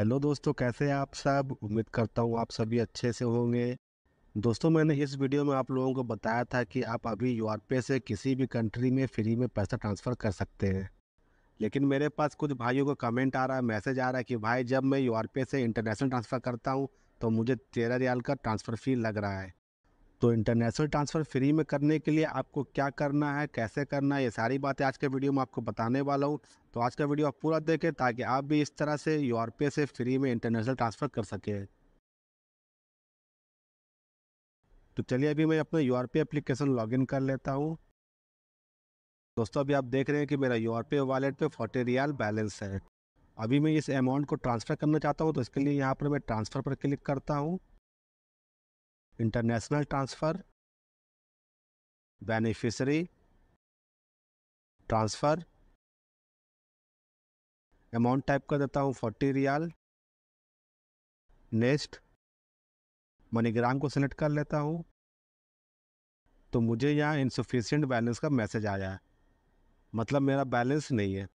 hello दोस्तों कैसे हैं आप सब उम्मीद करता हूँ आप सभी अच्छे से होंगे दोस्तों मैंने इस वीडियो में आप लोगों को बताया था कि आप अभी यूआरपे से किसी भी कंट्री में फ्री में पैसा ट्रांसफ़र कर सकते हैं लेकिन मेरे पास कुछ भाइयों का कमेंट आ रहा है मैसेज आ रहा है कि भाई जब मैं पे से इंटरनेशनल ट्रांसफ़र करता हूँ तो मुझे तेरह रियाल का ट्रांसफ़र फ़ी लग रहा है तो इंटरनेशनल ट्रांसफ़र फ्री में करने के लिए आपको क्या करना है कैसे करना है ये सारी बातें आज के वीडियो में आपको बताने वाला हूँ तो आज का वीडियो आप पूरा देखें ताकि आप भी इस तरह से यूरोपे से फ्री में इंटरनेशनल ट्रांसफ़र कर सकें तो चलिए अभी मैं अपना यूरोपे एप्लीकेशन लॉगिन कर लेता हूँ दोस्तों अभी आप देख रहे हैं कि मेरा पी वॉलेट पे फोर्टी रियाल बैलेंस है अभी मैं इस अमाउंट को ट्रांसफ़र करना चाहता हूँ तो इसके लिए यहाँ पर मैं ट्रांसफ़र पर क्लिक करता हूँ international transfer beneficiary transfer amount type कर देता हूँ फोर्टी रियाल नेक्स्ट मनीग्राम को सेलेक्ट कर लेता हूँ तो मुझे यहाँ इनसफिशेंट बैलेंस का मैसेज आया है मतलब मेरा बैलेंस नहीं है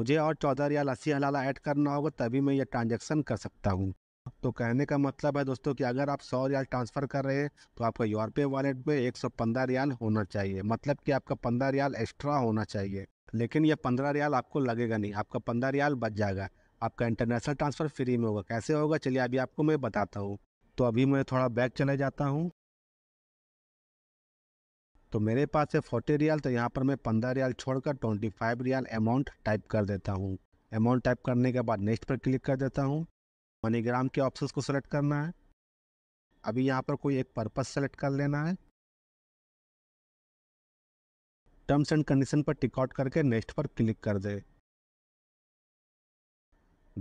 मुझे और चौदह रियाल अस्सी हलाल ऐड करना होगा तभी मैं यह ट्रांजैक्शन कर सकता हूँ तो कहने का मतलब है दोस्तों कि अगर आप सौ रियाल ट्रांसफ़र कर रहे हैं तो आपका यूरोपे वॉलेट में एक सौ पंद्रह रियाल होना चाहिए मतलब कि आपका पंद्रह रियाल एक्स्ट्रा होना चाहिए लेकिन यह पंद्रह रियाल आपको लगेगा नहीं आपका पंद्रह रियाल बच जाएगा आपका इंटरनेशनल ट्रांसफ़र फ्री में होगा कैसे होगा चलिए अभी आपको मैं बताता हूँ तो अभी मैं थोड़ा बैक चले जाता हूँ तो मेरे पास है फोर्टी रियाल तो यहाँ पर मैं पंद्रह रियाल छोड़कर twenty five riyal amount type कर देता हूँ अमाउंट टाइप करने के बाद नेक्स्ट पर क्लिक कर देता हूँ मनीग्राम के ऑप्शन को सेलेक्ट करना है अभी यहाँ पर कोई एक पर्पस सेलेक्ट कर लेना है टर्म्स एंड कंडीशन पर टिकॉट करके नेक्स्ट पर क्लिक कर दे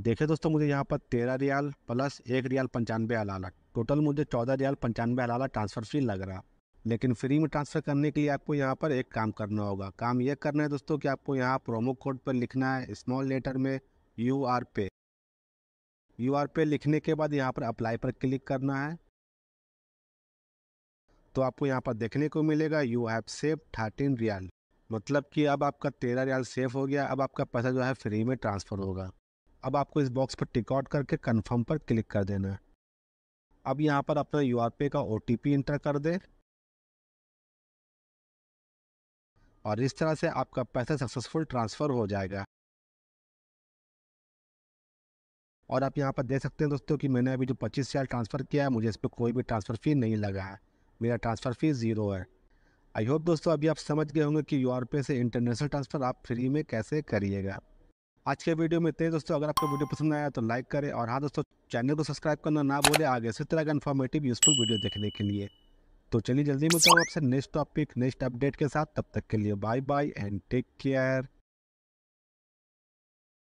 देखे दोस्तों मुझे यहाँ पर तेरह रियाल प्लस एक रियाल पंचानवे अलाला टोटल मुझे चौदह रियाल पंचानवे अलाला ट्रांसफ़र फी लग रहा लेकिन फ्री में ट्रांसफ़र करने के लिए आपको यहाँ पर एक काम करना होगा काम यह करना है दोस्तों कि आपको यहाँ प्रोमो कोड पर लिखना है स्मॉल लेटर में यू आर पे यू आर पे लिखने के बाद यहाँ पर अप्लाई पर क्लिक करना है तो आपको यहाँ पर देखने को मिलेगा you have save thirteen riyal मतलब कि अब आपका तेरह रियाल सेव हो गया अब आपका पैसा जो है फ्री में ट्रांसफ़र होगा अब आपको इस बॉक्स पर टिकआउट करके कन्फर्म पर क्लिक कर देना है अब यहाँ पर अपना यू आर पे का ओ टी पी इंटर कर दें और इस तरह से आपका पैसा सक्सेसफुल ट्रांसफ़र हो जाएगा और आप यहाँ पर देख सकते हैं दोस्तों कि मैंने अभी जो पच्चीस हज़ार ट्रांसफ़र किया है मुझे इस पर कोई भी ट्रांसफ़र फ़ी नहीं लगा है मेरा ट्रांसफ़र फ़ी ज़ीरो है आई होप दोस्तों अभी आप समझ गए होंगे कि यूरोपे से इंटरनेशनल ट्रांसफ़र आप फ्री में कैसे करिएगा आज के वीडियो में इतने दोस्तों अगर आपको वीडियो पसंद आया तो लाइक करें और हाँ दोस्तों चैनल को सब्सक्राइब करना ना बोले आगे इसी तरह का इन्फॉर्मेटिव यूज़फुल वीडियो देखने के लिए तो चलिए जल्दी मिलता हूँ आपसे नेक्स्ट टॉपिक नेक्स्ट अपडेट के साथ तब तक के लिए bye bye and take care